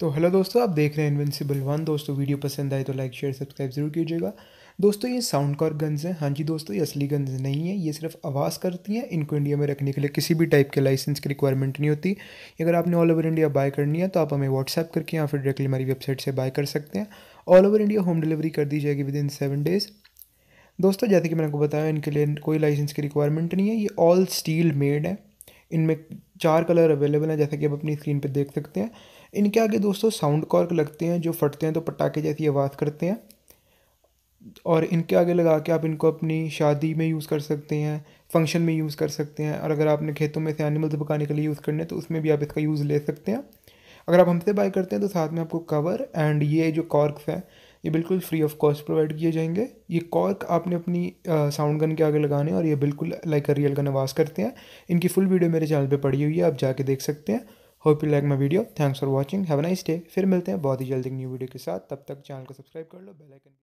तो हेलो दोस्तों आप देख रहे हैं इन्वेंसिबल वन दोस्तों वीडियो पसंद आए तो लाइक शेयर सब्सक्राइब ज़रूर कीजिएगा दोस्तों ये साउंड कॉर गन्स हैं हाँ जी दोस्तों ये असली गन्स नहीं है ये सिर्फ आवाज़ करती हैं इनको इंडिया में रखने के लिए किसी भी टाइप के लाइसेंस की रिक्वायरमेंट नहीं होती अगर आपने ऑल ओवर इंडिया बाय करनी है तो आप हमें व्हाट्सएप करके या फिर डायरेक्टली हमारी वेबसाइट से बाय कर सकते हैं all over India home delivery कर दी जाएगी विद इन सेवन डेज़ दोस्तों जैसे कि मैंने आपको बताया इनके लिए कोई लाइसेंस की रिक्वायरमेंट नहीं है ये ऑल स्टील मेड है इनमें चार कलर अवेलेबल हैं जैसा कि आप अपनी स्क्रीन पर देख सकते हैं इनके आगे दोस्तों साउंड कॉर्क लगते हैं जो फटते हैं तो पटाखे जैसी आवाज़ करते हैं और इनके आगे लगा के आप इनको अपनी शादी में यूज़ कर सकते हैं फंक्शन में यूज़ कर सकते हैं और अगर आपने खेतों में से एनिमल्स पकाने के लिए यूज़ करने तो उसमें भी आप इसका यूज़ ले सकते हैं अगर आप हमसे बाय करते हैं तो साथ में आपको कवर एंड ये जो कॉर्क्स हैं ये बिल्कुल फ्री ऑफ कॉस्ट प्रोवाइड किए जाएंगे ये कॉर्क आपने अपनी साउंड गन के आगे लगाने और ये बिल्कुल लाइक अ रियल गन आवाज़ करते हैं इनकी फुल वीडियो मेरे चैनल पे पड़ी हुई है आप जाके देख सकते हैं hope you like my video thanks for watching have nice day फिर मिलते हैं बहुत ही जल्दी न्यू वीडियो के साथ तब तक चैनल को सब्सक्राइब कर लो बेलाइकन